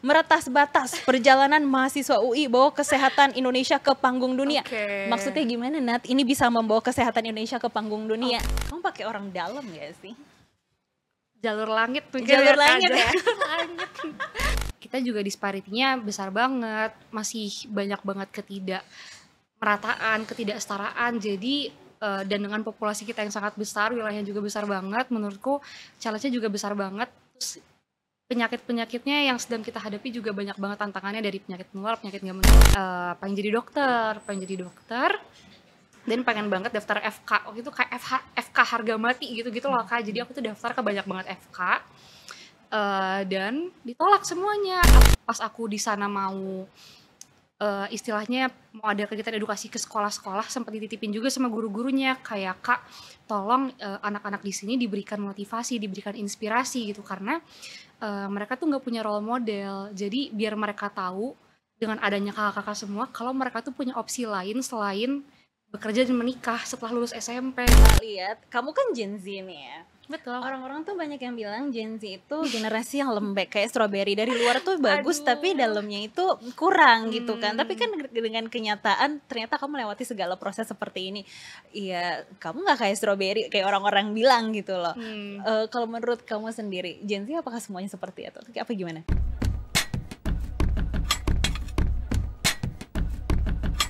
meretas batas perjalanan mahasiswa UI bawa kesehatan Indonesia ke panggung dunia. Okay. Maksudnya gimana Nat? Ini bisa membawa kesehatan Indonesia ke panggung dunia. Oh. Kamu pakai orang dalam ya sih? Jalur langit tuh Jalur langit ya. Kita juga disparitinya besar banget, masih banyak banget ketidak merataan, ketidaksetaraan. Jadi eh, dan dengan populasi kita yang sangat besar, wilayahnya juga besar banget, menurutku challenge-nya juga besar banget penyakit-penyakitnya yang sedang kita hadapi juga banyak banget tantangannya dari penyakit menular, penyakit nggak menular. Uh, pengen jadi dokter, pengen jadi dokter, dan pengen banget daftar FK. Oh itu kayak FH, FK harga mati gitu-gitu loh kak. Jadi aku tuh daftar ke banyak banget FK. Uh, eh, dan ditolak semuanya. Pas aku di sana mau uh, istilahnya mau ada kegiatan edukasi ke sekolah-sekolah sempat dititipin juga sama guru-gurunya kayak kak tolong anak-anak uh, anak -anak di sini diberikan motivasi diberikan inspirasi gitu karena uh, mereka tuh nggak punya role model jadi biar mereka tahu dengan adanya kakak-kakak semua kalau mereka tuh punya opsi lain selain bekerja dan menikah setelah lulus SMP. Lihat, kamu kan Gen Z nih ya. Betul. Orang-orang tuh banyak yang bilang Gen Z itu generasi yang lembek kayak strawberry dari luar tuh bagus Aduh. tapi dalamnya itu kurang hmm. gitu kan. Tapi kan hmm. dengan kenyataan ternyata kamu melewati segala proses seperti ini. Iya, kamu nggak kayak strawberry kayak orang-orang bilang gitu loh. Hmm. Uh, kalau menurut kamu sendiri Gen Z apakah semuanya seperti itu? Kayak apa gimana?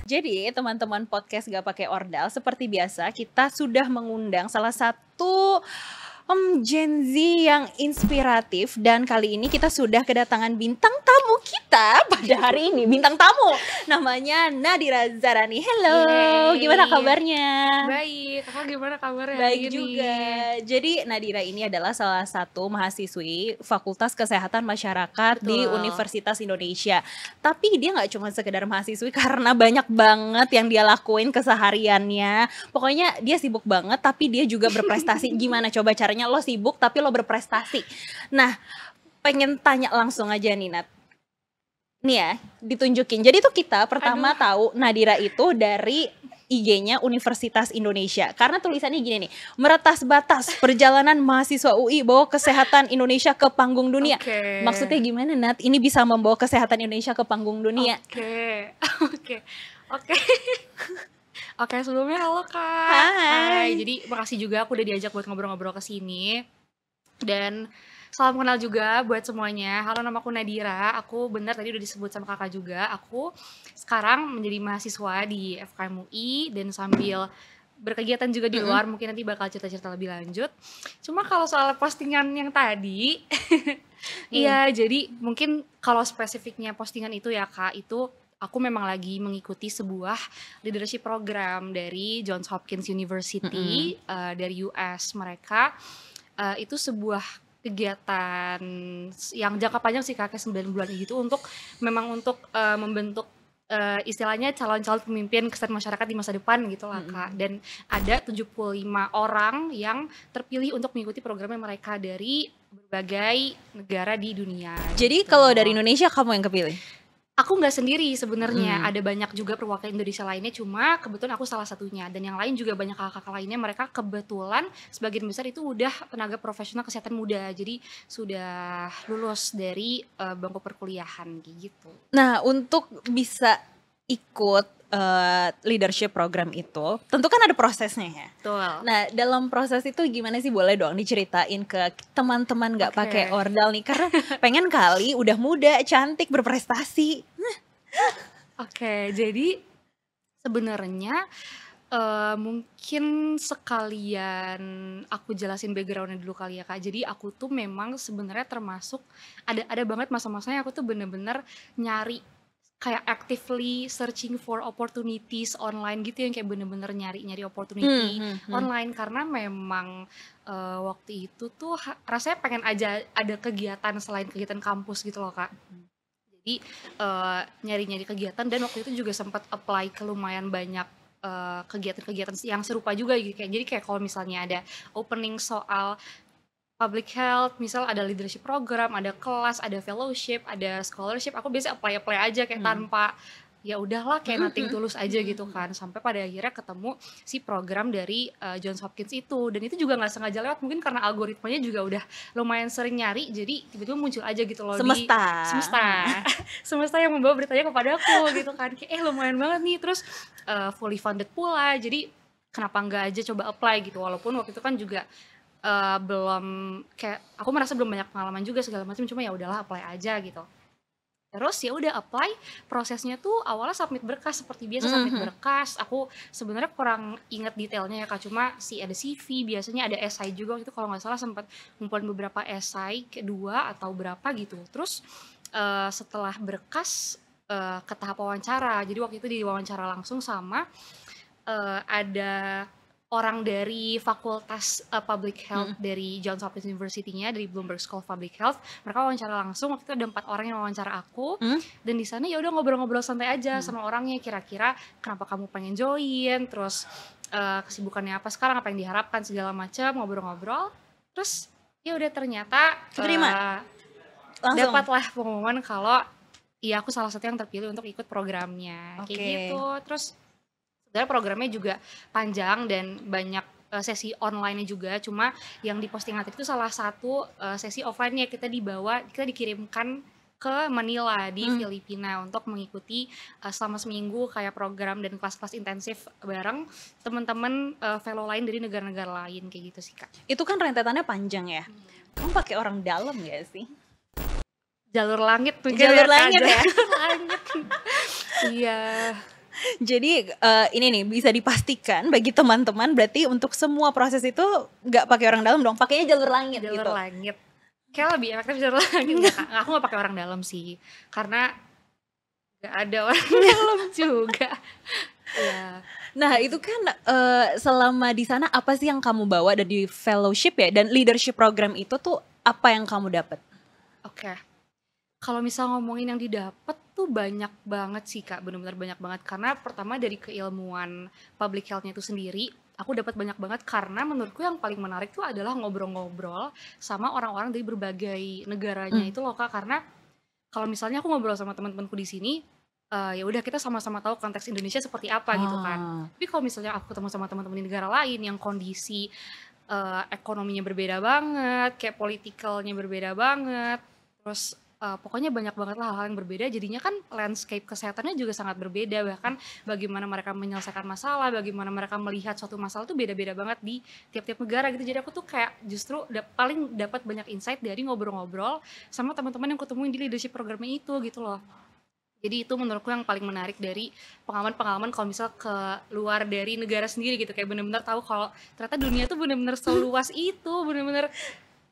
Jadi teman-teman podcast gak pakai ordal seperti biasa kita sudah mengundang salah satu Gen Z yang inspiratif dan kali ini kita sudah kedatangan bintang tamu kita pada hari ini bintang tamu namanya Nadira Zarani. Hello, Yay. gimana kabarnya? Baik, kakak gimana kabarnya? Baik ini? juga. Jadi Nadira ini adalah salah satu mahasiswi Fakultas Kesehatan Masyarakat Betul. di Universitas Indonesia. Tapi dia nggak cuma sekedar mahasiswi karena banyak banget yang dia lakuin kesehariannya. Pokoknya dia sibuk banget tapi dia juga berprestasi. gimana coba caranya caranya lo sibuk tapi lo berprestasi. Nah, pengen tanya langsung aja nih Nat. Nih ya, ditunjukin. Jadi tuh kita pertama Aduh. tahu Nadira itu dari IG-nya Universitas Indonesia. Karena tulisannya gini nih, meretas batas perjalanan mahasiswa UI bawa kesehatan Indonesia ke panggung dunia. Okay. Maksudnya gimana Nat? Ini bisa membawa kesehatan Indonesia ke panggung dunia. Oke. Oke. Oke. Oke, sebelumnya halo Kak. Hai. Hai. Jadi makasih juga aku udah diajak buat ngobrol-ngobrol ke sini. Dan salam kenal juga buat semuanya. Halo, nama aku Nadira. Aku benar tadi udah disebut sama Kakak juga. Aku sekarang menjadi mahasiswa di FKM UI dan sambil berkegiatan juga di luar, mm -hmm. mungkin nanti bakal cerita-cerita lebih lanjut. Cuma kalau soal postingan yang tadi, mm. Iya, mm. jadi mungkin kalau spesifiknya postingan itu ya Kak, itu aku memang lagi mengikuti sebuah leadership program dari Johns Hopkins University mm -hmm. uh, dari US mereka uh, itu sebuah kegiatan yang jangka panjang sih kakek 9 bulan itu untuk memang untuk uh, membentuk uh, istilahnya calon-calon pemimpin kesan masyarakat di masa depan gitu lah Kak. Dan ada 75 orang yang terpilih untuk mengikuti programnya mereka dari berbagai negara di dunia. Jadi gitu. kalau dari Indonesia kamu yang kepilih? aku nggak sendiri sebenarnya hmm. ada banyak juga perwakilan Indonesia lainnya cuma kebetulan aku salah satunya dan yang lain juga banyak kakak-kakak lainnya mereka kebetulan sebagian besar itu udah tenaga profesional kesehatan muda jadi sudah lulus dari uh, bangku perkuliahan gitu nah untuk bisa ikut uh, leadership program itu, tentu kan ada prosesnya ya. Betul. Nah, dalam proses itu gimana sih boleh dong diceritain ke teman-teman gak okay. pakai ordal nih karena pengen kali udah muda, cantik, berprestasi. Oke, okay, jadi sebenarnya uh, mungkin sekalian aku jelasin backgroundnya dulu kali ya kak. Jadi aku tuh memang sebenarnya termasuk ada ada banget masa-masanya aku tuh bener-bener nyari kayak actively searching for opportunities online gitu yang kayak bener-bener nyari-nyari opportunity hmm, hmm, hmm. online karena memang uh, waktu itu tuh rasanya pengen aja ada kegiatan selain kegiatan kampus gitu loh kak jadi nyari eh, nyari-nyari kegiatan dan waktu itu juga sempat apply ke lumayan banyak eh, kegiatan-kegiatan uh, yang serupa juga gitu kayak jadi kayak kalau misalnya ada opening soal public health, misal ada leadership program, ada kelas, ada fellowship, ada scholarship, aku biasa apply apply aja kayak hmm. tanpa ya udahlah kayak hmm, nating hmm. tulus aja gitu kan sampai pada akhirnya ketemu si program dari uh, Johns Hopkins itu dan itu juga nggak sengaja lewat mungkin karena algoritmanya juga udah lumayan sering nyari jadi tiba-tiba muncul aja gitu loh semesta di, semesta semesta yang membawa beritanya kepada aku gitu kan kayak eh lumayan banget nih terus uh, fully funded pula jadi kenapa nggak aja coba apply gitu walaupun waktu itu kan juga uh, belum kayak aku merasa belum banyak pengalaman juga segala macam cuma ya udahlah apply aja gitu terus ya udah apply prosesnya tuh awalnya submit berkas seperti biasa mm -hmm. submit hmm. berkas aku sebenarnya kurang inget detailnya ya kak cuma si ada CV biasanya ada esai juga itu kalau nggak salah sempat ngumpulin beberapa esai kedua atau berapa gitu terus uh, setelah berkas eh, ke tahap wawancara jadi waktu itu di wawancara langsung sama uh, ada orang dari fakultas uh, public health hmm. dari Johns Hopkins University-nya dari Bloomberg School of Public Health mereka wawancara langsung waktu itu ada empat orang yang wawancara aku hmm. dan di sana ya udah ngobrol-ngobrol santai aja hmm. sama orangnya kira-kira kenapa kamu pengen join terus uh, kesibukannya apa sekarang apa yang diharapkan segala macam ngobrol-ngobrol terus ya udah ternyata terima uh, eh, langsung. dapatlah pengumuman kalau ya aku salah satu yang terpilih untuk ikut programnya, okay. kayak gitu. Terus sebenarnya programnya juga panjang dan banyak eh, sesi online-nya juga cuma yang di posting itu salah satu eh, sesi offline-nya kita dibawa kita dikirimkan ke Manila di hmm. Filipina untuk mengikuti eh, selama seminggu kayak program dan kelas-kelas intensif bareng teman-teman fellow lain dari negara-negara lain kayak gitu sih kak. Itu kan rentetannya panjang ya. Hmm. Kamu pakai orang dalam ya sih? Jalur langit tuh. Jalur langit. Ya. Iya. Jadi uh, ini nih bisa dipastikan bagi teman-teman berarti untuk semua proses itu nggak pakai orang dalam dong, pakainya jalur langit jalur gitu. Jalur langit. Kayak lebih efektif jalur langit. Gak, aku nggak pakai orang dalam sih, karena nggak ada orang dalam juga. ya. Nah itu kan uh, selama di sana apa sih yang kamu bawa dari fellowship ya dan leadership program itu tuh apa yang kamu dapat? Oke, okay. kalau misal ngomongin yang didapat tuh banyak banget sih kak, benar-benar banyak banget. Karena pertama dari keilmuan public healthnya itu sendiri, aku dapat banyak banget karena menurutku yang paling menarik tuh adalah ngobrol-ngobrol sama orang-orang dari berbagai negaranya hmm. itu loh kak. Karena kalau misalnya aku ngobrol sama teman-temanku di sini, uh, ya udah kita sama-sama tahu konteks Indonesia seperti apa ah. gitu kan. Ah. Tapi kalau misalnya aku ketemu sama teman-teman di negara lain yang kondisi uh, ekonominya berbeda banget, kayak politikalnya berbeda banget, terus uh, pokoknya banyak banget lah hal-hal yang berbeda jadinya kan landscape kesehatannya juga sangat berbeda bahkan bagaimana mereka menyelesaikan masalah bagaimana mereka melihat suatu masalah itu beda-beda banget di tiap-tiap negara gitu jadi aku tuh kayak justru da paling dapat banyak insight dari ngobrol-ngobrol sama teman-teman yang kutemuin di leadership programnya itu gitu loh jadi itu menurutku yang paling menarik dari pengalaman-pengalaman kalau misal ke luar dari negara sendiri gitu kayak bener-bener tahu kalau ternyata dunia tuh bener-bener seluas itu bener-bener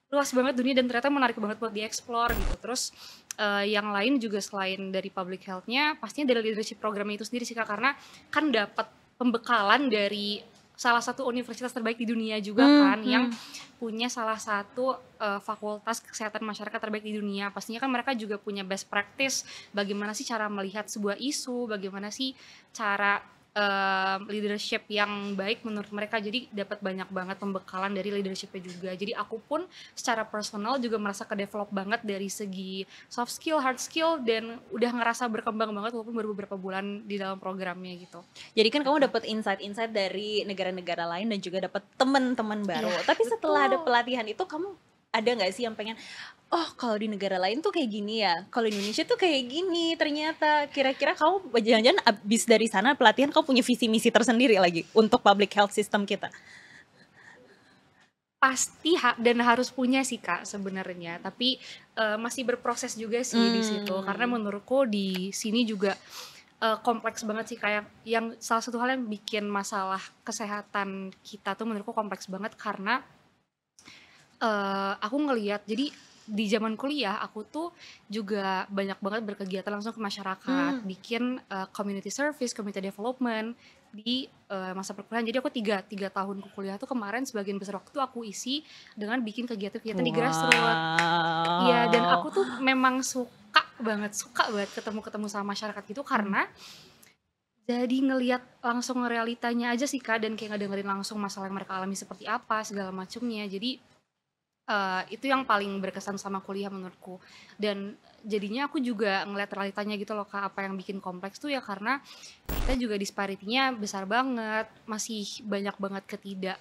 luas banget dunia dan ternyata menarik banget buat dieksplor gitu. Terus uh, yang lain juga selain dari public health-nya, pastinya dari leadership program itu sendiri sih kak, karena kan dapat pembekalan dari salah satu universitas terbaik di dunia juga hmm, kan, hmm. yang punya salah satu uh, fakultas kesehatan masyarakat terbaik di dunia. Pastinya kan mereka juga punya best practice, bagaimana sih cara melihat sebuah isu, bagaimana sih cara um, leadership yang baik menurut mereka jadi dapat banyak banget pembekalan dari leadershipnya juga jadi aku pun secara personal juga merasa ke develop banget dari segi soft skill hard skill dan udah ngerasa berkembang banget walaupun baru beberapa bulan di dalam programnya gitu jadi kan kamu dapat insight-insight dari negara-negara lain dan juga dapat teman-teman baru ya, tapi setelah betul. ada pelatihan itu kamu ada nggak sih yang pengen oh kalau di negara lain tuh kayak gini ya kalau Indonesia tuh kayak gini ternyata kira-kira kamu jangan-jangan abis dari sana pelatihan kamu punya visi misi tersendiri lagi untuk public health system kita pasti ha dan harus punya sih kak sebenarnya tapi uh, masih berproses juga sih hmm. di situ hmm. karena menurutku di sini juga uh, kompleks banget sih kayak yang salah satu hal yang bikin masalah kesehatan kita tuh menurutku kompleks banget karena Eh, aku ngeliat jadi di zaman kuliah aku tuh juga banyak banget berkegiatan langsung ke masyarakat, hmm. bikin uh, community service, community development di uh, masa perkuliahan. Jadi aku tiga tiga tahun ke kuliah tuh kemarin sebagian besar waktu aku isi dengan bikin kegiatan-kegiatan wow. di grassroots. Iya dan aku tuh memang suka banget suka banget ketemu-ketemu sama masyarakat gitu karena jadi ngelihat langsung realitanya aja sih kak dan kayak ngedengerin langsung masalah yang mereka alami seperti apa segala macamnya jadi Eh, itu yang paling berkesan sama kuliah menurutku dan jadinya aku juga ngeliat realitanya gitu loh kak apa yang bikin kompleks tuh ya karena kita juga disparitinya besar banget masih banyak banget ketidak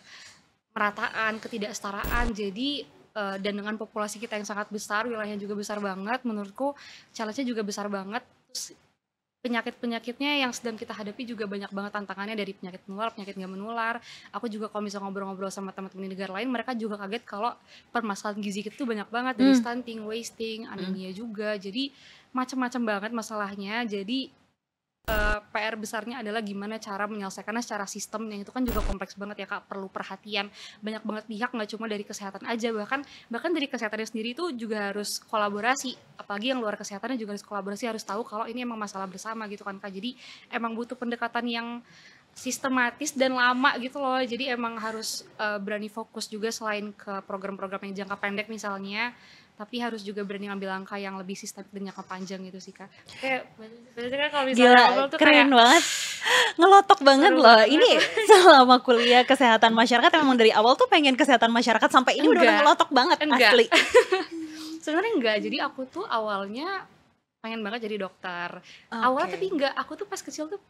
merataan ketidaksetaraan jadi eh, dan dengan populasi kita yang sangat besar wilayahnya juga besar banget menurutku challenge-nya juga besar banget penyakit-penyakitnya yang sedang kita hadapi juga banyak banget tantangannya dari penyakit menular, penyakit nggak menular. Aku juga kalau misalnya ngobrol-ngobrol sama teman-teman di negara lain, mereka juga kaget kalau permasalahan gizi itu banyak banget dari hmm. stunting, wasting, hmm. anemia hmm. juga. Jadi macam-macam banget masalahnya. Jadi uh, PR besarnya adalah gimana cara menyelesaikannya secara sistem yang itu kan juga kompleks banget ya kak perlu perhatian banyak banget pihak nggak cuma dari kesehatan aja bahkan bahkan dari kesehatannya sendiri itu juga harus kolaborasi apalagi yang luar kesehatannya juga harus kolaborasi harus tahu kalau ini emang masalah bersama gitu kan kak jadi emang butuh pendekatan yang sistematis dan lama gitu loh jadi emang harus uh, berani fokus juga selain ke program-program yang jangka pendek misalnya tapi harus juga berani ngambil langkah yang lebih sistemik dan jangka panjang gitu sih kak kayak berarti kan kalau misalnya Gila, tuh keren kayak, banget ngelotok banget loh ini selama kuliah kesehatan masyarakat emang dari awal tuh pengen kesehatan masyarakat sampai ini enggak. udah ngelotok banget enggak. asli sebenarnya enggak jadi aku tuh awalnya pengen banget jadi dokter okay. awalnya tapi enggak aku tuh pas kecil tuh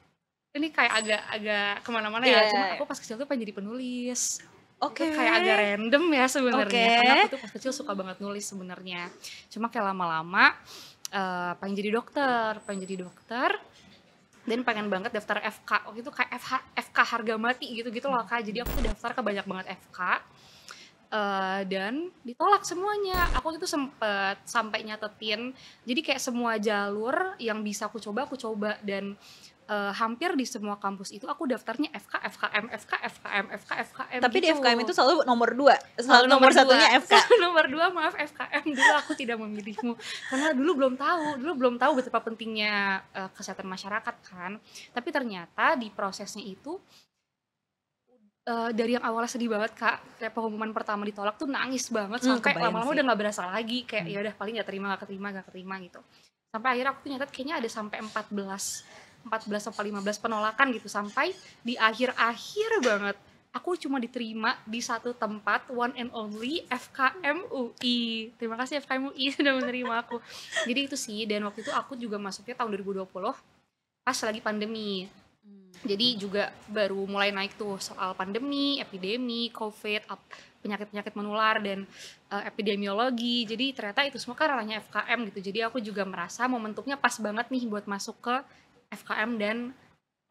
ini kayak agak agak kemana-mana yeah. ya iya. cuma aku pas kecil tuh pengen jadi penulis Oke. Okay. Kayak agak random ya sebenarnya. Okay. Karena aku tuh pas kecil suka banget nulis sebenarnya. Cuma kayak lama-lama uh, pengen jadi dokter, pengen jadi dokter dan pengen banget daftar FK Oh itu kayak FH, FK harga mati gitu gitu loh kak jadi aku tuh daftar ke banyak banget FK uh, eh, dan ditolak semuanya aku itu sempet sampai nyatetin jadi kayak semua jalur yang bisa aku coba aku coba dan uh, hampir di semua kampus itu aku daftarnya FK, FKM, FK, FKM, FK, FKM. Tapi gitu. di FKM itu selalu nomor dua, selalu nomor, nomor dua. satunya FK. nomor dua, maaf FKM dulu aku tidak memilihmu karena dulu belum tahu, dulu belum tahu betapa pentingnya uh, kesehatan masyarakat kan. Tapi ternyata di prosesnya itu Uh, dari yang awalnya sedih banget kak kayak pengumuman pertama ditolak tuh nangis banget hmm, sampai lama-lama udah nggak berasa lagi kayak hmm. ya udah paling nggak terima nggak terima nggak terima gitu sampai akhirnya aku tuh nyatet kayaknya ada sampai 14 14 sampai 15 penolakan gitu sampai di akhir-akhir banget aku cuma diterima di satu tempat one and only FKM UI terima kasih FKM UI sudah menerima aku jadi itu sih dan waktu itu aku juga masuknya tahun 2020 pas lagi pandemi jadi juga baru mulai naik tuh soal pandemi, epidemi, covid, penyakit-penyakit menular dan uh, epidemiologi. Jadi ternyata itu semua kan ranahnya FKM gitu. Jadi aku juga merasa momentumnya pas banget nih buat masuk ke FKM dan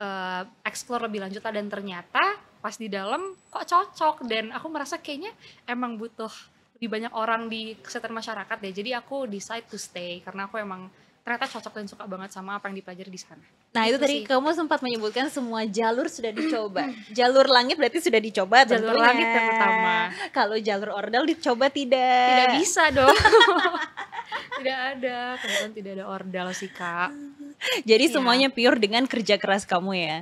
uh, explore lebih lanjut lah dan ternyata pas di dalam kok cocok dan aku merasa kayaknya emang butuh lebih banyak orang di kesehatan masyarakat deh jadi aku decide to stay karena aku emang ternyata cocok dan suka banget sama apa yang dipelajari di sana. Nah itu, itu tadi sih. kamu sempat menyebutkan semua jalur sudah dicoba. jalur langit berarti sudah dicoba. Jalur tentunya. langit yang pertama. Kalau jalur ordal dicoba tidak? Tidak bisa dong. tidak ada, kebetulan tidak ada ordal sih kak. Jadi yeah. semuanya pure dengan kerja keras kamu ya.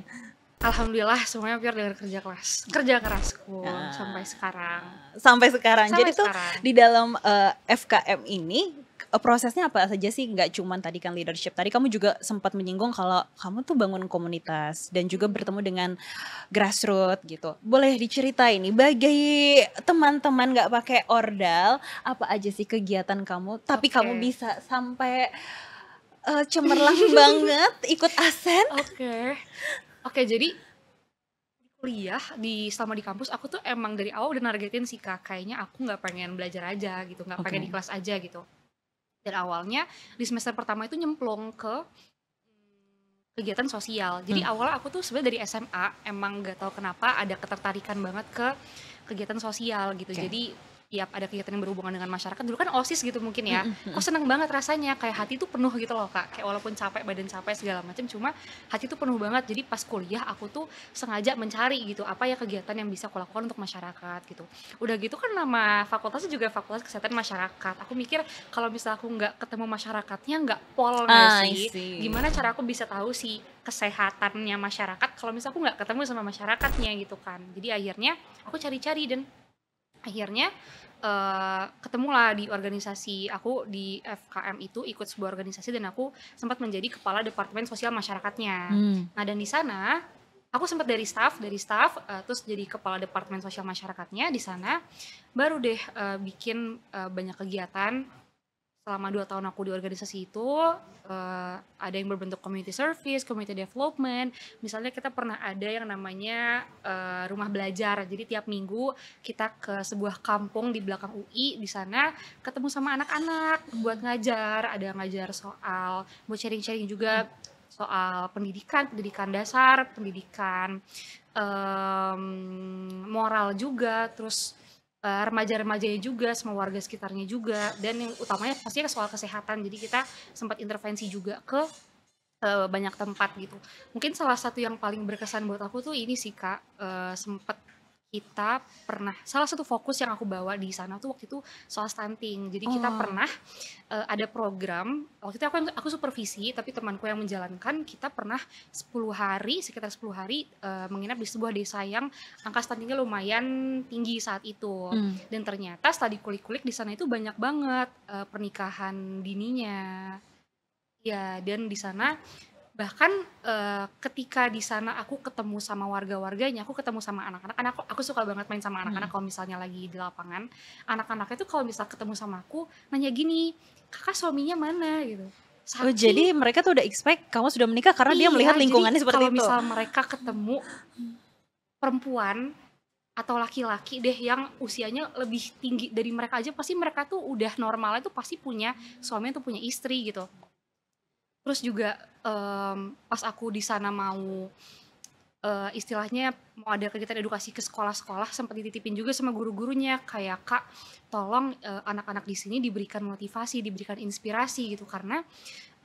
Alhamdulillah semuanya pure dengan kerja keras. Kerja kerasku nah. sampai sekarang. Sampai sekarang. Sampai Jadi sekarang. tuh di dalam uh, eh, FKM ini eh, prosesnya apa saja sih Gak cuman tadi kan leadership tadi kamu juga sempat menyinggung kalau kamu tuh bangun komunitas dan juga bertemu dengan grassroots gitu boleh diceritain nih bagi teman-teman gak pakai ordal apa aja sih kegiatan kamu tapi okay. kamu bisa sampai uh, cemerlang banget ikut asen oke okay. oke okay, jadi kuliah di selama di kampus aku tuh emang dari awal udah nargetin sih kak kayaknya aku nggak pengen belajar aja gitu nggak okay. pengen di kelas aja gitu dan awalnya di semester pertama itu nyemplung ke mm, kegiatan sosial jadi hmm. awalnya aku tuh sebenarnya dari SMA emang nggak tahu kenapa ada ketertarikan banget ke kegiatan sosial gitu okay. jadi tiap ada kegiatan yang berhubungan dengan masyarakat dulu kan osis gitu mungkin ya kok seneng banget rasanya kayak hati tuh penuh gitu loh kak kayak walaupun capek badan capek segala macam cuma hati tuh penuh banget jadi pas kuliah aku tuh sengaja mencari gitu apa ya kegiatan yang bisa aku lakukan untuk masyarakat gitu udah gitu kan nama fakultasnya juga fakultas kesehatan masyarakat aku mikir kalau misal aku nggak ketemu masyarakatnya nggak pol nggak ah, sih gimana cara aku bisa tahu sih kesehatannya masyarakat kalau misal aku nggak ketemu sama masyarakatnya gitu kan jadi akhirnya aku cari-cari dan akhirnya uh, ketemulah di organisasi aku di FKM itu ikut sebuah organisasi dan aku sempat menjadi kepala departemen sosial masyarakatnya. Hmm. Nah dan di sana aku sempat dari staff dari staff uh, terus jadi kepala departemen sosial masyarakatnya di sana baru deh uh, bikin uh, banyak kegiatan selama dua tahun aku di organisasi itu uh, ada yang berbentuk community service, community development. Misalnya kita pernah ada yang namanya uh, rumah belajar. Jadi tiap minggu kita ke sebuah kampung di belakang UI di sana ketemu sama anak-anak buat ngajar, ada yang ngajar soal buat sharing-sharing juga soal pendidikan, pendidikan dasar, pendidikan um, moral juga, terus uh, remaja-remajanya juga, semua warga sekitarnya juga, dan yang utamanya pastinya soal kesehatan. Jadi kita sempat intervensi juga ke uh, banyak tempat gitu. Mungkin salah satu yang paling berkesan buat aku tuh ini sih kak, uh, eh, sempat kita pernah salah satu fokus yang aku bawa di sana tuh waktu itu soal stunting. Jadi oh. kita pernah uh, ada program waktu itu aku aku supervisi tapi temanku yang menjalankan kita pernah 10 hari sekitar 10 hari uh, menginap di sebuah desa yang angka stuntingnya lumayan tinggi saat itu. Hmm. Dan ternyata tadi kulik-kulik di sana itu banyak banget uh, pernikahan dininya. Ya, dan di sana bahkan uh, ketika di sana aku ketemu sama warga-warganya aku ketemu sama anak-anak anak aku suka banget main sama anak-anak hmm. kalau misalnya lagi di lapangan anak-anaknya tuh kalau misal ketemu sama aku nanya gini kakak suaminya mana gitu oh, Saking, oh jadi mereka tuh udah expect kamu sudah menikah karena iya, dia melihat lingkungannya jadi seperti kalau itu kalau misal mereka ketemu perempuan atau laki-laki deh yang usianya lebih tinggi dari mereka aja pasti mereka tuh udah normal itu pasti punya suami atau punya istri gitu terus juga um, pas aku di sana mau uh, istilahnya mau ada kegiatan edukasi ke sekolah-sekolah sempat dititipin juga sama guru-gurunya kayak kak tolong eh, anak-anak uh, di sini diberikan motivasi diberikan inspirasi gitu karena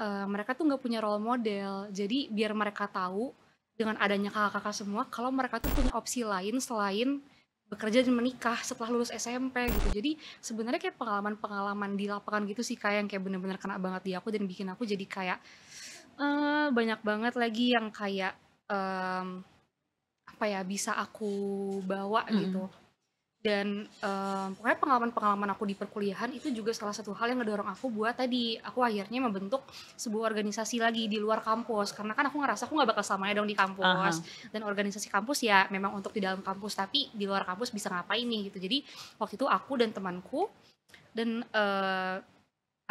uh, mereka tuh nggak punya role model jadi biar mereka tahu dengan adanya kakak-kakak semua kalau mereka tuh punya opsi lain selain bekerja dan menikah setelah lulus SMP gitu. Jadi sebenarnya kayak pengalaman-pengalaman di lapangan gitu sih kayak yang kayak bener-bener kena banget di aku dan bikin aku jadi kayak uh, banyak banget lagi yang kayak um, apa ya bisa aku bawa mm -hmm. gitu dan um, pokoknya pengalaman-pengalaman aku di perkuliahan itu juga salah satu hal yang ngedorong aku buat tadi aku akhirnya membentuk sebuah organisasi lagi di luar kampus karena kan aku ngerasa aku nggak bakal selamanya dong di kampus uh -huh. dan organisasi kampus ya memang untuk di dalam kampus tapi di luar kampus bisa ngapain nih gitu jadi waktu itu aku dan temanku dan uh,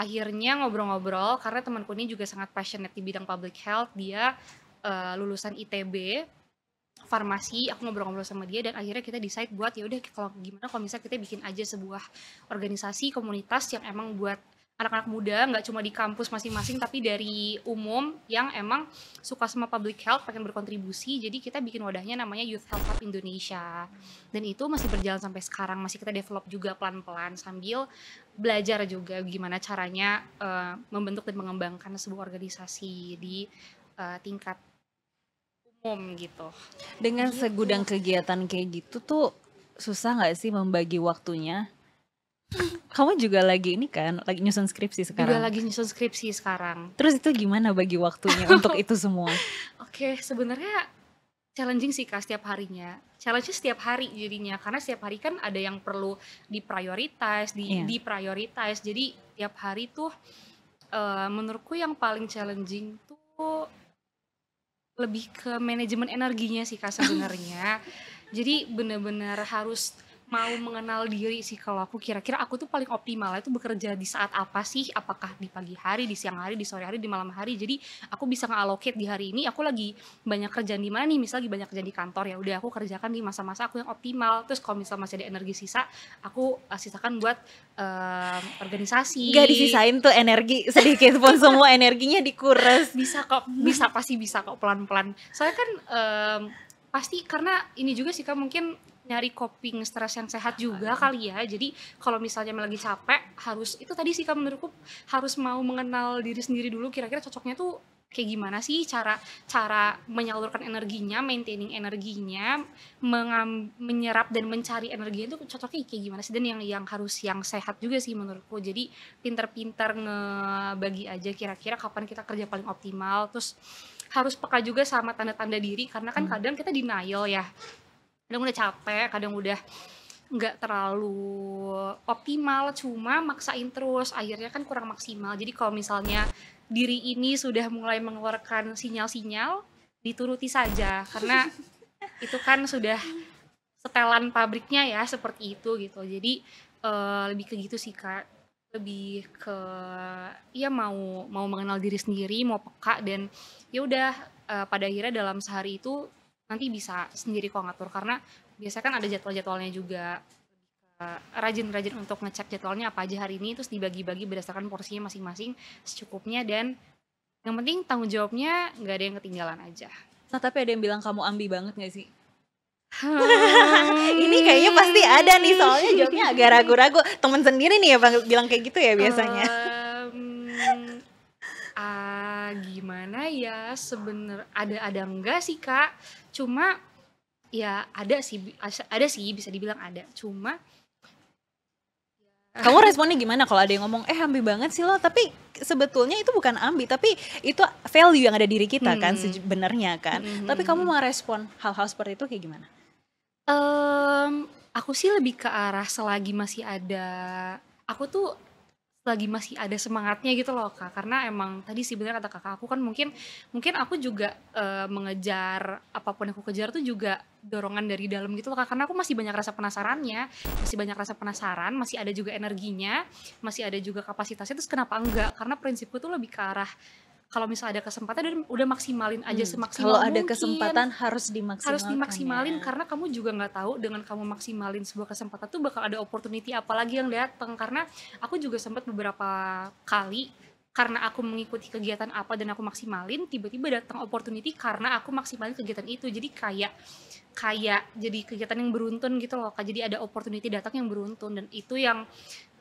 akhirnya ngobrol-ngobrol karena temanku ini juga sangat passionate di bidang public health dia uh, lulusan ITB farmasi aku ngobrol-ngobrol sama dia dan akhirnya kita decide buat ya udah kalau gimana kalau misalnya kita bikin aja sebuah organisasi komunitas yang emang buat anak-anak muda nggak cuma di kampus masing-masing tapi dari umum yang emang suka sama public health pengen berkontribusi jadi kita bikin wadahnya namanya Youth Health Hub Indonesia dan itu masih berjalan sampai sekarang masih kita develop juga pelan-pelan sambil belajar juga gimana caranya uh, membentuk dan mengembangkan sebuah organisasi di uh, tingkat umum gitu. Dengan gitu. segudang kegiatan kayak gitu tuh susah nggak sih membagi waktunya? Kamu juga lagi ini kan, lagi nyusun skripsi sekarang. Juga lagi nyusun skripsi sekarang. Terus itu gimana bagi waktunya untuk itu semua? Oke, okay, sebenarnya challenging sih kak setiap harinya. Challenge setiap hari jadinya karena setiap hari kan ada yang perlu diprioritize, di yeah. diprioritize. Jadi tiap hari tuh uh, menurutku yang paling challenging tuh lebih ke manajemen energinya sih kak sebenarnya jadi benar-benar harus mau mengenal diri sih kalau aku kira-kira aku tuh paling optimal itu bekerja di saat apa sih apakah di pagi hari di siang hari di sore hari di malam hari jadi aku bisa nge di hari ini aku lagi banyak kerjaan di mana nih misalnya lagi banyak kerjaan di kantor ya udah aku kerjakan di masa-masa aku yang optimal terus kalau misalnya masih ada energi sisa aku eh, sisakan buat um, organisasi gak disisain tuh energi sedikit pun semua energinya dikuras bisa kok bisa pasti bisa kok pelan-pelan saya kan um, pasti karena ini juga sih kan mungkin nyari coping stres yang sehat juga kali ya. Jadi kalau misalnya lagi capek harus itu tadi sih kamu menurutku harus mau mengenal diri sendiri dulu kira-kira cocoknya tuh kayak gimana sih cara cara menyalurkan energinya, maintaining energinya, mengam, menyerap dan mencari energi itu cocoknya kayak gimana sih dan yang yang harus yang sehat juga sih menurutku. Jadi pinter-pinter ngebagi aja kira-kira kapan kita kerja paling optimal terus harus peka juga sama tanda-tanda diri karena kan hmm. kadang kita denial ya kadang udah capek kadang udah nggak terlalu optimal cuma maksain terus akhirnya kan kurang maksimal jadi kalau misalnya diri ini sudah mulai mengeluarkan sinyal-sinyal dituruti saja karena itu kan sudah setelan pabriknya ya seperti itu gitu jadi uh, lebih ke gitu sih kak lebih ke ya mau mau mengenal diri sendiri mau peka dan ya udah uh, pada akhirnya dalam sehari itu nanti bisa sendiri kok ngatur karena biasanya kan ada jadwal-jadwalnya juga rajin-rajin untuk ngecek jadwalnya apa aja hari ini terus dibagi-bagi berdasarkan porsinya masing-masing secukupnya dan yang penting tanggung jawabnya nggak ada yang ketinggalan aja nah tapi ada yang bilang kamu ambi banget gak sih hmm. ini kayaknya pasti ada nih soalnya jawabnya agak ragu-ragu temen sendiri nih ya bilang kayak gitu ya biasanya uh, gimana ya sebener ada ada enggak sih kak cuma ya ada sih ada sih bisa dibilang ada cuma ya kamu responnya gimana kalau ada yang ngomong eh ambi banget sih lo tapi sebetulnya itu bukan ambi tapi itu value yang ada diri kita kan, hmm. kan sebenarnya kan hmm. hmm tapi kamu mau hmm. respon hal-hal seperti itu kayak gimana um, aku sih lebih ke arah selagi masih ada aku tuh lagi masih ada semangatnya gitu loh kak karena emang tadi sih benar kata kakak aku kan mungkin mungkin aku juga e, mengejar apapun yang aku kejar tuh juga dorongan dari dalam gitu loh kak karena aku masih banyak rasa penasarannya masih banyak rasa penasaran masih ada juga energinya masih ada juga kapasitasnya terus kenapa enggak karena prinsipku tuh lebih ke arah kalau misalnya ada kesempatan udah, udah maksimalin aja hmm. semaksimal kalau ada kesempatan harus dimaksimalkan harus dimaksimalin ya. karena kamu juga nggak tahu dengan kamu maksimalin sebuah kesempatan tuh bakal ada opportunity apalagi yang datang karena aku juga sempat beberapa kali karena aku mengikuti kegiatan apa dan aku maksimalin tiba-tiba datang opportunity karena aku maksimalin kegiatan itu jadi kayak kayak jadi kegiatan yang beruntun gitu loh kak jadi ada opportunity datang yang beruntun dan itu yang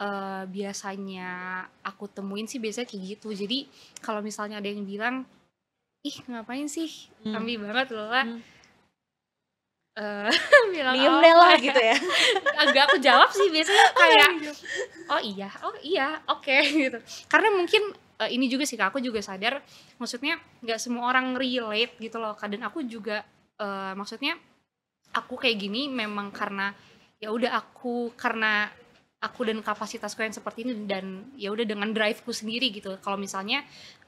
uh, biasanya aku temuin sih biasanya kayak gitu jadi kalau misalnya ada yang bilang ih ngapain sih hmm. ambil banget loh lah hmm. Uh, bilang diem oh, lah ya? gitu ya agak aku jawab sih biasanya kayak oh iya oh iya oke okay, gitu karena mungkin uh, ini juga sih kak aku juga sadar maksudnya nggak semua orang relate gitu loh kak dan aku juga uh, maksudnya aku kayak gini memang karena ya udah aku karena aku dan kapasitasku yang seperti ini dan ya udah dengan driveku sendiri gitu. Kalau misalnya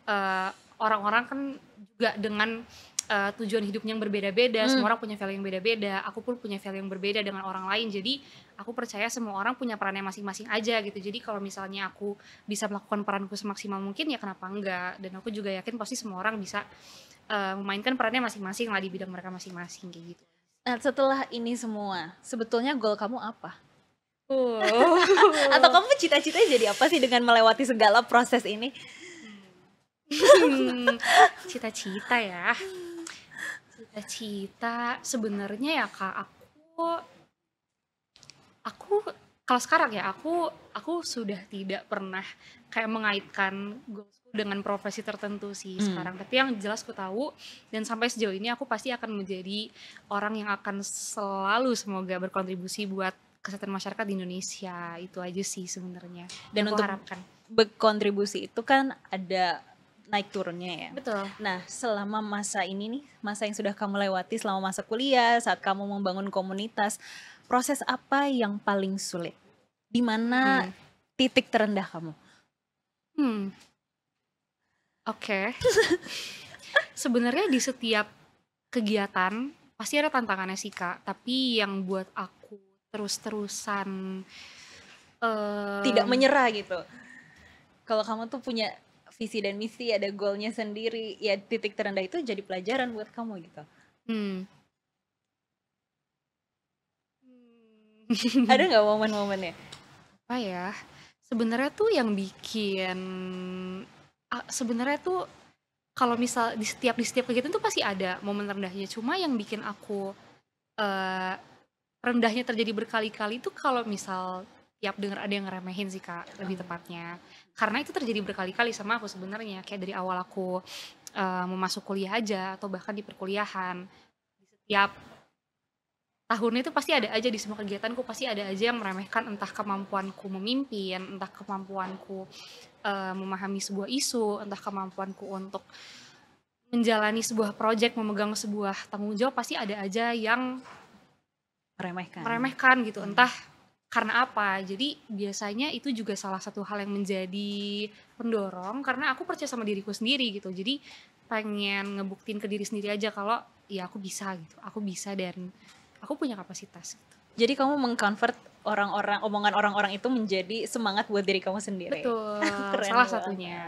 orang eh, orang-orang kan juga dengan uh, tujuan hidupnya yang berbeda-beda, hmm. semua orang punya value yang beda-beda, aku pun punya value yang berbeda dengan orang lain. Jadi aku percaya semua orang punya perannya masing-masing aja gitu. Jadi kalau misalnya aku bisa melakukan peranku semaksimal mungkin ya kenapa enggak? Dan aku juga yakin pasti semua orang bisa uh, memainkan perannya masing-masing lah di bidang mereka masing-masing kayak gitu. Nah, setelah ini semua, sebetulnya goal kamu apa? Uh. Atau kamu cita-citanya jadi apa sih dengan melewati segala proses ini? Hmm. Cita-cita hmm. ya. Cita-cita sebenarnya ya Kak, aku aku kalau sekarang ya aku aku sudah tidak pernah kayak mengaitkan goalsku dengan profesi tertentu sih hmm. sekarang tapi yang jelas aku tahu dan sampai sejauh ini aku pasti akan menjadi orang yang akan selalu semoga berkontribusi buat kesehatan masyarakat di Indonesia itu aja sih sebenarnya dan aku untuk harapkan berkontribusi itu kan ada naik turunnya ya. Betul. Nah, selama masa ini nih, masa yang sudah kamu lewati selama masa kuliah, saat kamu membangun komunitas, proses apa yang paling sulit? Di mana hmm. titik terendah kamu? Hmm. Oke. Okay. Sebenarnya di setiap kegiatan pasti ada tantangannya sih kak. Tapi yang buat aku terus-terusan um, tidak menyerah gitu. Kalau kamu tuh punya visi dan misi, ada goalnya sendiri, ya titik terendah itu jadi pelajaran buat kamu gitu. Hmm. Ada nggak momen-momennya? Apa ya? Sebenarnya tuh yang bikin sebenarnya tuh kalau misal di setiap di setiap kegiatan tuh pasti ada momen rendahnya. Cuma yang bikin aku uh, rendahnya terjadi berkali-kali tuh kalau misal tiap dengar ada yang ngeremehin sih kak lebih hmm. tepatnya karena itu terjadi berkali-kali sama aku sebenarnya kayak dari awal aku uh, mau masuk kuliah aja atau bahkan di perkuliahan di setiap tahunnya itu pasti ada aja di semua kegiatanku pasti ada aja yang meremehkan entah kemampuanku memimpin entah kemampuanku uh, memahami sebuah isu entah kemampuanku untuk menjalani sebuah proyek memegang sebuah tanggung jawab pasti ada aja yang meremehkan meremehkan gitu hmm. entah karena apa jadi biasanya itu juga salah satu hal yang menjadi pendorong karena aku percaya sama diriku sendiri gitu jadi pengen ngebuktiin ke diri sendiri aja kalau ya aku bisa gitu aku bisa dan aku punya kapasitas gitu. Jadi kamu mengconvert orang-orang omongan orang-orang itu menjadi semangat buat diri kamu sendiri. Betul. salah banget. satunya.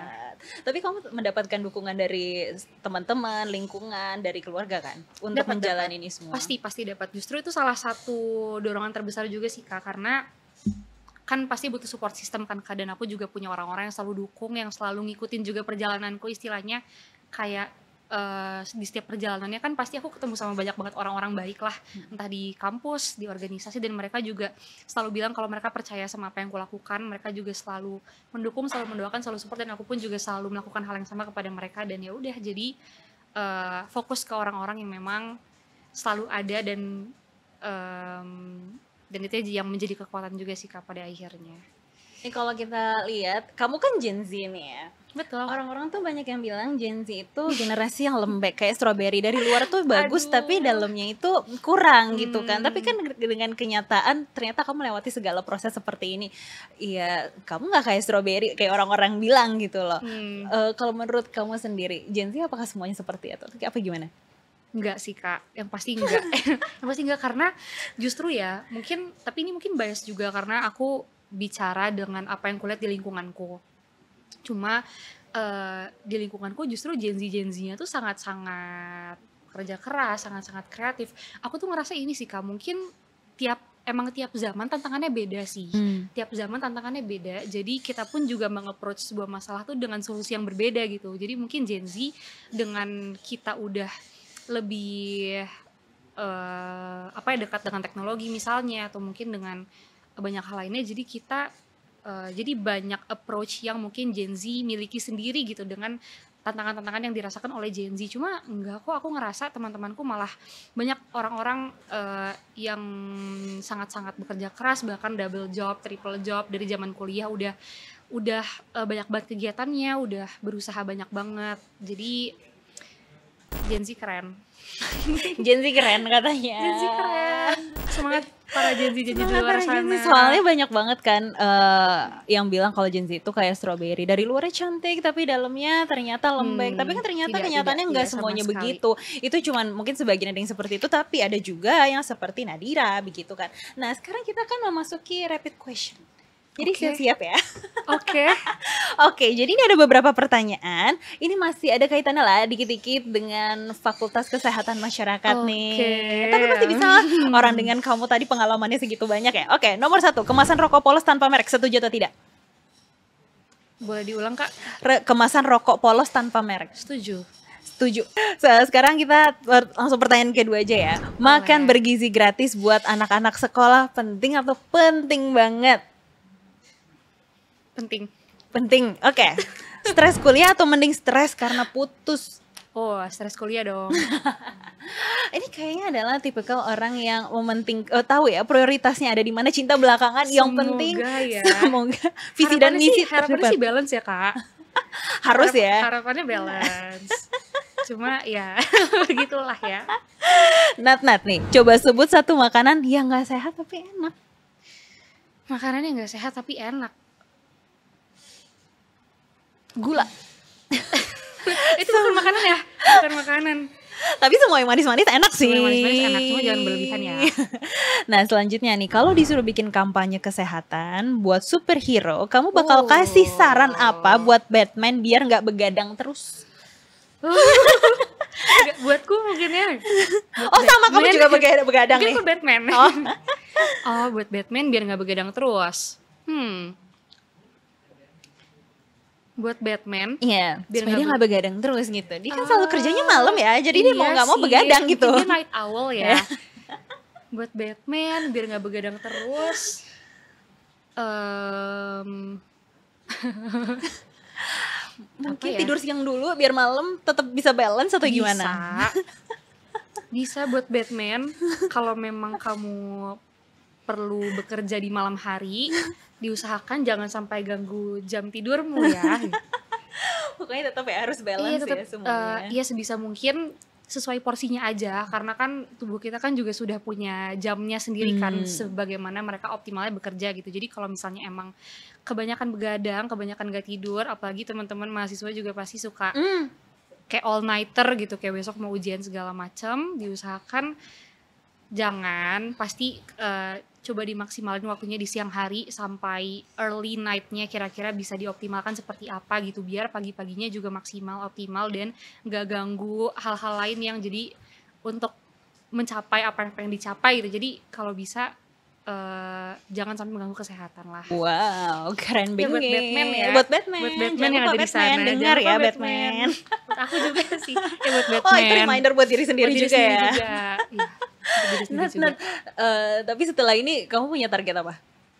Tapi kamu mendapatkan dukungan dari teman-teman, lingkungan, dari keluarga kan untuk dapat, menjalani dapat. ini semua. Pasti pasti dapat. Justru itu salah satu dorongan terbesar juga sih Kak karena kan pasti butuh support system kan Kak dan aku juga punya orang-orang yang selalu dukung, yang selalu ngikutin juga perjalananku istilahnya kayak uh, di setiap perjalanannya kan pasti aku ketemu sama banyak banget orang-orang baik lah hmm. entah di kampus di organisasi dan mereka juga selalu bilang kalau mereka percaya sama apa yang aku lakukan mereka juga selalu mendukung selalu mendoakan selalu support dan aku pun juga selalu melakukan hal yang sama kepada mereka dan ya udah jadi uh, fokus ke orang-orang yang memang selalu ada dan um, dan itu yang menjadi kekuatan juga sih kak pada akhirnya. Ini kalau kita lihat, kamu kan Gen Z nih ya. Betul. Orang-orang tuh banyak yang bilang Gen Z itu generasi yang lembek kayak stroberi dari luar tuh bagus Aduh. tapi dalamnya itu kurang hmm. gitu kan. Tapi hmm. kan dengan kenyataan ternyata kamu melewati segala proses seperti ini. Iya, kamu nggak kayak stroberi kayak orang-orang bilang gitu loh. Hmm. Uh, kalau menurut kamu sendiri, Gen Z apakah semuanya seperti itu? Kayak apa gimana? Enggak sih kak, yang pasti enggak Yang pasti enggak karena justru ya mungkin Tapi ini mungkin bias juga karena aku bicara dengan apa yang kulihat di lingkunganku. Cuma uh, di lingkunganku justru Gen Z Gen Z-nya tuh sangat-sangat kerja keras, sangat-sangat kreatif. Aku tuh ngerasa ini sih Kak, mungkin tiap emang tiap zaman tantangannya beda sih. Hmm. Tiap zaman tantangannya beda. Jadi kita pun juga mengapproach sebuah masalah tuh dengan solusi yang berbeda gitu. Jadi mungkin Gen Z dengan kita udah lebih uh, apa ya dekat dengan teknologi misalnya atau mungkin dengan banyak hal lainnya jadi kita uh, jadi banyak approach yang mungkin Gen Z miliki sendiri gitu dengan tantangan-tantangan yang dirasakan oleh Gen Z cuma enggak kok aku ngerasa teman-temanku malah banyak orang-orang uh, yang sangat-sangat bekerja keras bahkan double job, triple job dari zaman kuliah udah udah uh, banyak banget kegiatannya, udah berusaha banyak banget. Jadi Gen Z keren. Gen Z keren katanya. Gen Z keren semangat para Gen Z Gen Z di luar sana. Soalnya banyak banget kan uh, yang bilang kalau Gen Z itu kayak strawberry dari luarnya cantik tapi dalamnya ternyata lembek. Hmm, tapi kan ternyata hmm, tidak, kenyataannya nggak semuanya begitu. Itu cuman mungkin sebagian ada yang seperti itu tapi ada juga yang seperti Nadira begitu kan. Nah, sekarang kita kan memasuki rapid question. Jadi siap-siap ya. Oke. Okay. Oke, okay, jadi ini ada beberapa pertanyaan. Ini masih ada kaitannya lah dikit-dikit dengan Fakultas Kesehatan Masyarakat okay. nih. Tapi pasti bisa lah orang dengan kamu tadi pengalamannya segitu banyak ya. Oke, okay, nomor satu, kemasan rokok polos tanpa merek, setuju atau tidak? Boleh diulang kak? Re kemasan rokok polos tanpa merek. Setuju. Setuju. So, sekarang kita langsung pertanyaan kedua aja ya. Makan bergizi gratis buat anak-anak sekolah penting atau penting banget? Penting. Penting. Oke. Okay. stres kuliah atau mending stres karena putus? Oh, stres kuliah dong. ini kayaknya adalah tipe tipikal orang yang mementing oh, tahu ya prioritasnya ada di mana cinta belakangan semoga yang penting ya. semoga visi harapan dan misi sih, harapannya sih balance ya kak harus ya. Harap, ya harapannya balance cuma ya begitulah ya Nat Nat nih coba sebut satu makanan yang nggak sehat tapi enak makanan yang nggak sehat tapi enak gula itu bukan makanan ya bukan makanan tapi semua yang manis-manis enak sih. Semua yang manis-manis enak, semua jangan berlebihan ya. nah selanjutnya nih, kalau disuruh bikin kampanye kesehatan buat superhero, kamu bakal oh. kasih saran apa buat Batman biar nggak begadang terus? buatku mungkin ya. oh sama kamu juga begadang, begadang nih. Mungkin Batman. Oh. oh buat Batman biar nggak begadang terus. Hmm, buat Batman. Iya. Biar dia nggak begadang terus gitu. Dia kan uh, selalu ah, kerjanya malam ya, jadi iya dia mau iya nggak mau begadang gitu. Dia night owl ya. Iya. buat Batman biar nggak begadang terus. Um, mungkin ya? tidur siang dulu biar malam tetap bisa balance atau bisa. gimana? Bisa buat Batman kalau memang kamu perlu bekerja di malam hari, diusahakan jangan sampai ganggu jam tidurmu ya. Pokoknya tetap ya harus balance iya, ya tetap, ya semuanya. Uh, iya sebisa mungkin sesuai porsinya aja karena kan tubuh kita kan juga sudah punya jamnya sendiri kan hmm. sebagaimana mereka optimalnya bekerja gitu jadi kalau misalnya emang kebanyakan begadang kebanyakan gak tidur apalagi teman-teman mahasiswa juga pasti suka hmm. kayak all nighter gitu kayak besok mau ujian segala macam diusahakan jangan pasti uh, coba dimaksimalin waktunya di siang hari sampai early nightnya kira-kira bisa dioptimalkan seperti apa gitu biar pagi-paginya juga maksimal optimal dan nggak ganggu hal-hal lain yang jadi untuk mencapai apa yang pengen dicapai gitu jadi kalau bisa Uh, jangan sampai mengganggu kesehatan lah. Wow, keren banget. Ya, buat Batman ya. Buat Batman. Buat Batman yang ada di sana. Dengar ya Batman. Batman. aku juga sih. Ya, buat Batman. Oh, itu reminder buat diri sendiri buat juga diri juga ya. Juga. ya Nat, Nat, uh, tapi setelah ini kamu punya target apa?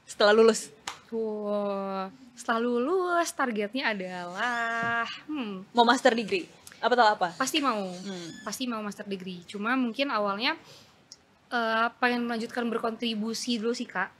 Setelah lulus? Wow, setelah lulus targetnya adalah hmm. mau master degree apa tau apa? Pasti mau, hmm. pasti mau master degree. Cuma mungkin awalnya uh, pengen melanjutkan berkontribusi dulu sih kak.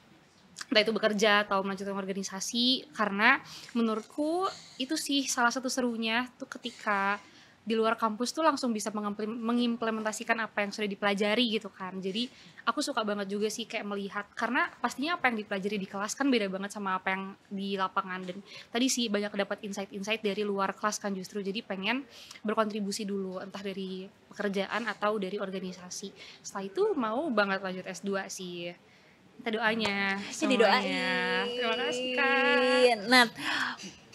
Entah itu bekerja atau melanjutkan organisasi karena menurutku itu sih salah satu serunya tuh ketika di luar kampus tuh langsung bisa mengimplementasikan apa yang sudah dipelajari gitu kan jadi aku suka banget juga sih kayak melihat karena pastinya apa yang dipelajari di kelas kan beda banget sama apa yang di lapangan dan tadi sih banyak dapat insight-insight dari luar kelas kan justru jadi pengen berkontribusi dulu entah dari pekerjaan atau dari organisasi setelah itu mau banget lanjut S2 sih kita doanya semuanya. terima kasih kak Nat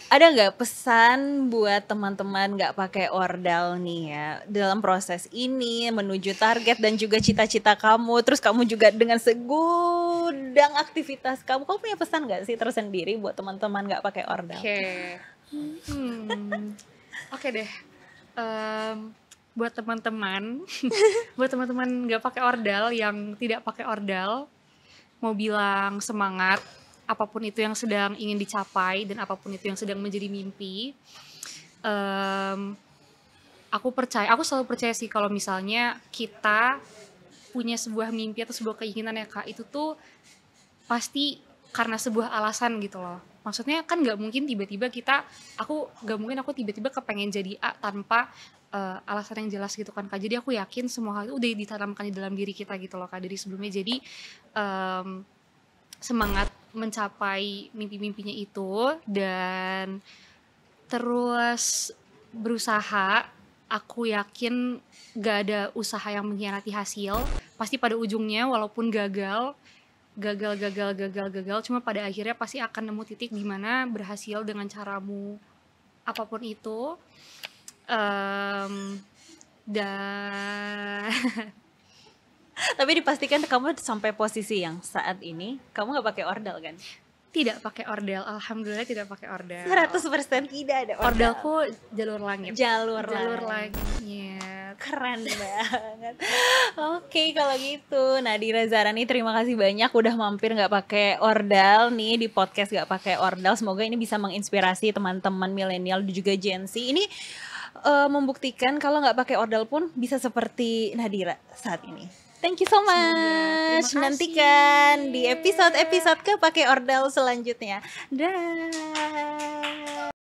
ada nggak pesan buat teman-teman nggak pakai ordal nih ya dalam proses ini menuju target dan juga cita-cita kamu terus kamu juga dengan segudang aktivitas kamu kamu punya pesan nggak sih tersendiri buat teman-teman nggak pakai ordal? Oke, okay. Hmm. oke deh. Um, buat teman-teman, buat teman-teman nggak pakai ordal yang tidak pakai ordal, mau bilang semangat apapun itu yang sedang ingin dicapai dan apapun itu yang sedang menjadi mimpi um, aku percaya aku selalu percaya sih kalau misalnya kita punya sebuah mimpi atau sebuah keinginan ya kak itu tuh pasti karena sebuah alasan gitu loh maksudnya kan nggak mungkin tiba-tiba kita aku nggak mungkin aku tiba-tiba kepengen jadi A tanpa uh, alasan yang jelas gitu kan kak jadi aku yakin semua hal itu udah ditanamkan di dalam diri kita gitu loh kak dari sebelumnya jadi um, semangat mencapai mimpi-mimpinya itu dan terus berusaha aku yakin gak ada usaha yang mengkhianati hasil pasti pada ujungnya walaupun gagal gagal gagal gagal gagal cuma pada akhirnya pasti akan nemu titik dimana berhasil dengan caramu apapun itu um, dan Tapi dipastikan kamu sampai posisi yang saat ini kamu nggak pakai ordal kan? Tidak pakai ordal, alhamdulillah tidak pakai ordal. 100% tidak ada ordal. Ordalku jalur langit. Jalur, jalur langit. langit. Keren banget. Oke, kalau gitu. Nadira Zarani terima kasih banyak udah mampir nggak pakai ordal nih di podcast nggak pakai ordal. Semoga ini bisa menginspirasi teman-teman milenial dan juga Gen Z. Ini uh, membuktikan kalau nggak pakai ordal pun bisa seperti Nadira saat ini. Thank you so much. Yeah, Nantikan di episode-episode ke pakai ordel selanjutnya. Dah.